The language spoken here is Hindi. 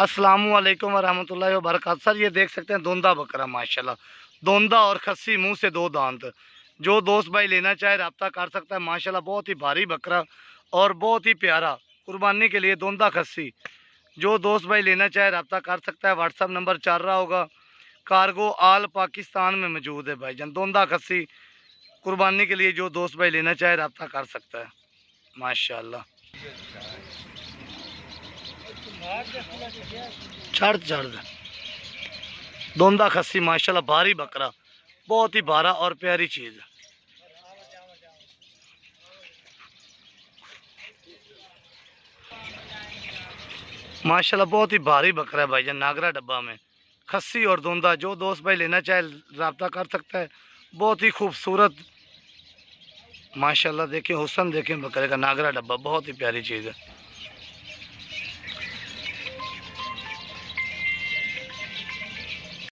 अस्सलाम वालेकुम वरहमतुल्लाहि वबरक सर ये देख सकते हैं दोंदा बकरा माशाल्लाह दोंदा और खस्सी मुंह से दो दांत जो दोस्त भाई लेना चाहे रबता कर सकता है माशाल्लाह बहुत ही भारी बकरा और बहुत ही प्यारा कुर्बानी के लिए दोंदा खस्सी जो दोस्त भाई लेना चाहे रबता कर सकता है व्हाट्सअप नंबर चल रहा होगा कार्गो आल पाकिस्तान में मौजूद है भाई जान दोंदा खस्सी कुर्बानी के लिए जो दोस्त भाई लेना चाहे रबता कर सकता है माशाल्लाह चढ़ चढ़ दोंदा खस्सी माशाल्लाह भारी बकरा बहुत ही भारा और प्यारी चीज़ है माशाल्लाह बहुत ही भारी बकरा है भाई जान नागरा डब्बा में खस्सी और दोंदा जो दोस्त भाई लेना चाहे रबता कर सकता है बहुत ही खूबसूरत माशाल्लाह देखें हुसन देखें बकरे का नागरा डब्बा बहुत ही प्यारी चीज़ है